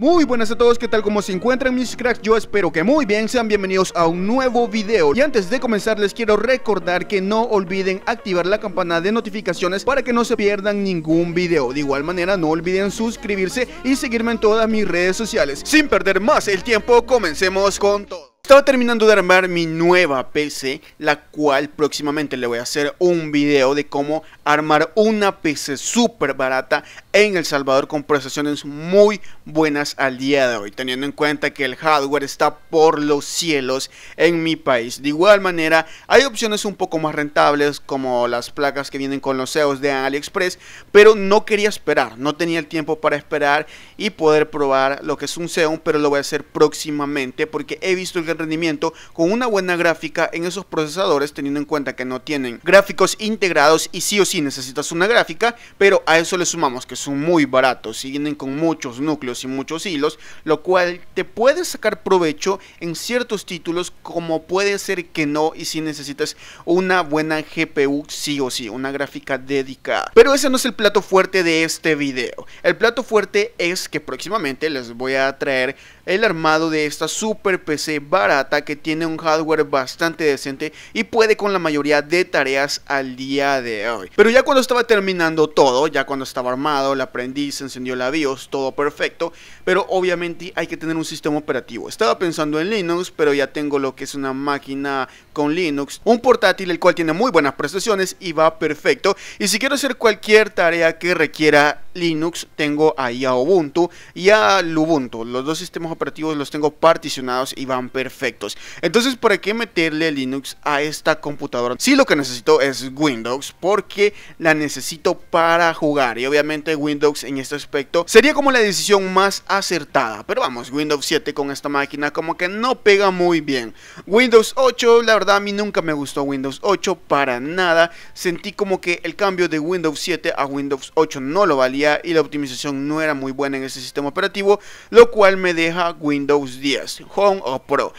Muy buenas a todos, ¿qué tal? ¿Cómo se encuentran mis cracks? Yo espero que muy bien, sean bienvenidos a un nuevo video Y antes de comenzar les quiero recordar que no olviden activar la campana de notificaciones para que no se pierdan ningún video De igual manera no olviden suscribirse y seguirme en todas mis redes sociales Sin perder más el tiempo, comencemos con todo estaba terminando de armar mi nueva PC, la cual próximamente le voy a hacer un video de cómo armar una PC súper barata en El Salvador con prestaciones muy buenas al día de hoy, teniendo en cuenta que el hardware está por los cielos en mi país. De igual manera, hay opciones un poco más rentables como las placas que vienen con los CEOs de AliExpress, pero no quería esperar, no tenía el tiempo para esperar y poder probar lo que es un SEO, pero lo voy a hacer próximamente porque he visto el rendimiento con una buena gráfica en esos procesadores teniendo en cuenta que no tienen gráficos integrados y sí o sí necesitas una gráfica, pero a eso le sumamos que son muy baratos y vienen con muchos núcleos y muchos hilos, lo cual te puede sacar provecho en ciertos títulos como puede ser que no y si necesitas una buena GPU sí o sí, una gráfica dedicada. Pero ese no es el plato fuerte de este video. El plato fuerte es que próximamente les voy a traer el armado de esta super PC barata que tiene un hardware bastante decente y puede con la mayoría de tareas al día de hoy. Pero ya cuando estaba terminando todo, ya cuando estaba armado, la aprendiz, se encendió la BIOS, todo perfecto, pero obviamente hay que tener un sistema operativo. Estaba pensando en Linux, pero ya tengo lo que es una máquina con Linux, un portátil el cual tiene muy buenas prestaciones y va perfecto. Y si quiero hacer cualquier tarea que requiera Linux, tengo ahí a Ubuntu y a Lubuntu. Los dos sistemas operativos los tengo particionados y van perfectos. Entonces, ¿por qué meterle Linux a esta computadora? Si lo que necesito es Windows, porque la necesito para jugar. Y obviamente Windows en este aspecto sería como la decisión más acertada. Pero vamos, Windows 7 con esta máquina como que no pega muy bien. Windows 8, la verdad a mí nunca me gustó Windows 8 para nada. Sentí como que el cambio de Windows 7 a Windows 8 no lo valía y la optimización no era muy buena en ese sistema operativo, lo cual me deja Windows 10, Home o Pro.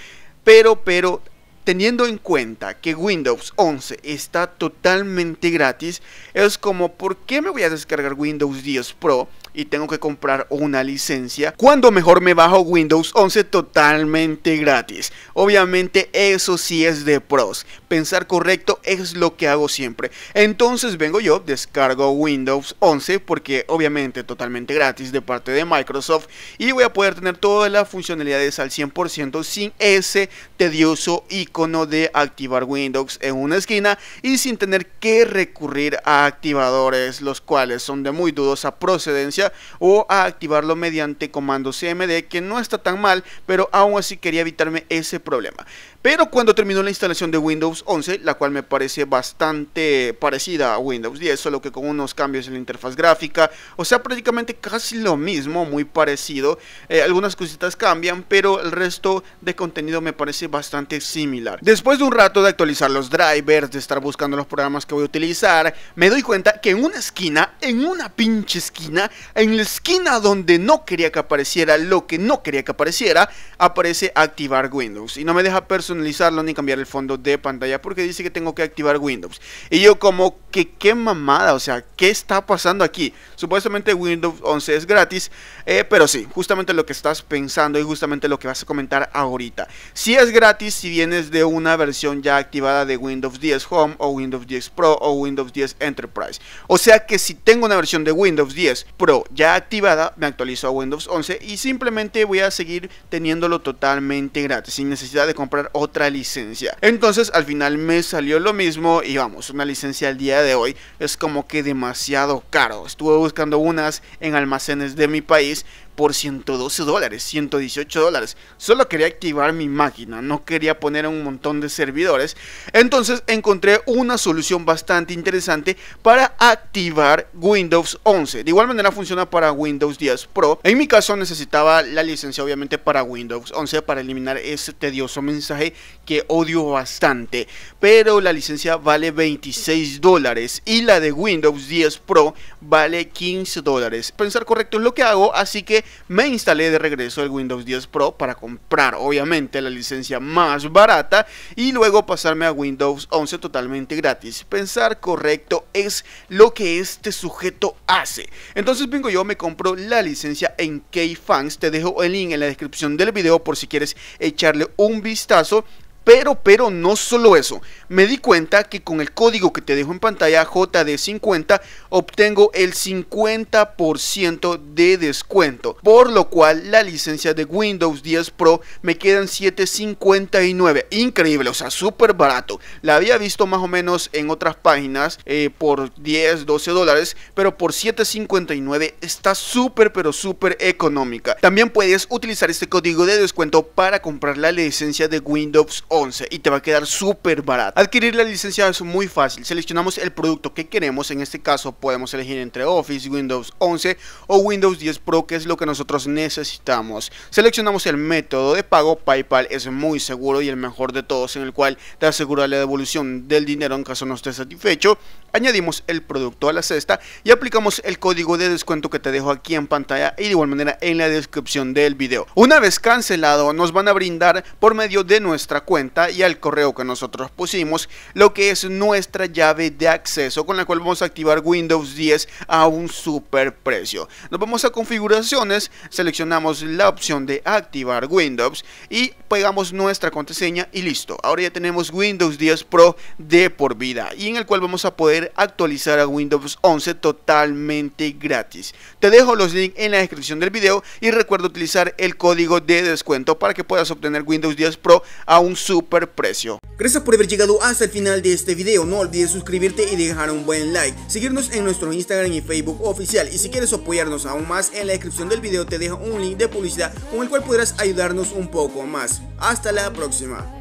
Pero, pero Teniendo en cuenta que Windows 11 está totalmente gratis, es como ¿por qué me voy a descargar Windows 10 Pro y tengo que comprar una licencia? Cuando mejor me bajo Windows 11 totalmente gratis. Obviamente eso sí es de pros. Pensar correcto es lo que hago siempre. Entonces vengo yo, descargo Windows 11 porque obviamente totalmente gratis de parte de Microsoft y voy a poder tener todas las funcionalidades al 100% sin ese tedioso y icono de activar Windows en una esquina y sin tener que recurrir a activadores, los cuales son de muy dudosa procedencia, o a activarlo mediante comando CMD, que no está tan mal, pero aún así quería evitarme ese problema. Pero cuando terminó la instalación de Windows 11, la cual me parece bastante parecida a Windows 10, solo que con unos cambios en la interfaz gráfica, o sea, prácticamente casi lo mismo, muy parecido. Eh, algunas cositas cambian, pero el resto de contenido me parece bastante similar. Después de un rato de actualizar los drivers, de estar buscando los programas que voy a utilizar, me doy cuenta que en una esquina, en una pinche esquina, en la esquina donde no quería que apareciera lo que no quería que apareciera, aparece activar Windows y no me deja personalizar Analizarlo ni cambiar el fondo de pantalla porque dice que tengo que activar Windows. Y yo como que qué mamada, o sea, que está pasando aquí? Supuestamente Windows 11 es gratis, eh, pero sí, justamente lo que estás pensando y justamente lo que vas a comentar ahorita. Si es gratis si vienes de una versión ya activada de Windows 10 Home o Windows 10 Pro o Windows 10 Enterprise. O sea que si tengo una versión de Windows 10 Pro ya activada, me actualizo a Windows 11 y simplemente voy a seguir teniéndolo totalmente gratis, sin necesidad de comprar otra licencia. Entonces al final me salió lo mismo y vamos, una licencia al día de hoy es como que demasiado caro. Estuve buscando unas en almacenes de mi país, por 112 dólares, 118 dólares. Solo quería activar mi máquina, no quería poner un montón de servidores. Entonces encontré una solución bastante interesante para activar Windows 11. De igual manera funciona para Windows 10 Pro. En mi caso necesitaba la licencia obviamente para Windows 11 para eliminar ese tedioso mensaje que odio bastante. Pero la licencia vale 26 dólares y la de Windows 10 Pro vale 15 dólares. Pensar correcto es lo que hago, así que me instalé de regreso el Windows 10 Pro para comprar obviamente la licencia más barata y luego pasarme a Windows 11 totalmente gratis. Pensar correcto es lo que este sujeto hace. Entonces vengo yo, me compro la licencia en KFans, te dejo el link en la descripción del video por si quieres echarle un vistazo pero, pero no solo eso, me di cuenta que con el código que te dejo en pantalla JD50 obtengo el 50% de descuento, por lo cual la licencia de Windows 10 Pro me quedan 7.59, increíble, o sea, súper barato. La había visto más o menos en otras páginas eh, por 10, 12 dólares, pero por 7.59 está súper, pero súper económica. También puedes utilizar este código de descuento para comprar la licencia de Windows y te va a quedar súper barato. Adquirir la licencia es muy fácil. Seleccionamos el producto que queremos. En este caso podemos elegir entre Office, Windows 11 o Windows 10 Pro, que es lo que nosotros necesitamos. Seleccionamos el método de pago. PayPal es muy seguro y el mejor de todos en el cual te asegura la devolución del dinero en caso no estés satisfecho. Añadimos el producto a la cesta y aplicamos el código de descuento que te dejo aquí en pantalla y de igual manera en la descripción del video. Una vez cancelado nos van a brindar por medio de nuestra cuenta y al correo que nosotros pusimos lo que es nuestra llave de acceso con la cual vamos a activar Windows 10 a un super precio. Nos vamos a configuraciones, seleccionamos la opción de activar Windows y pegamos nuestra contraseña y listo. Ahora ya tenemos Windows 10 Pro de por vida y en el cual vamos a poder actualizar a Windows 11 totalmente gratis. Te dejo los links en la descripción del video y recuerda utilizar el código de descuento para que puedas obtener Windows 10 Pro a un super super precio. Gracias por haber llegado hasta el final de este video, no olvides suscribirte y dejar un buen like, seguirnos en nuestro Instagram y Facebook oficial y si quieres apoyarnos aún más en la descripción del video te dejo un link de publicidad con el cual podrás ayudarnos un poco más. Hasta la próxima.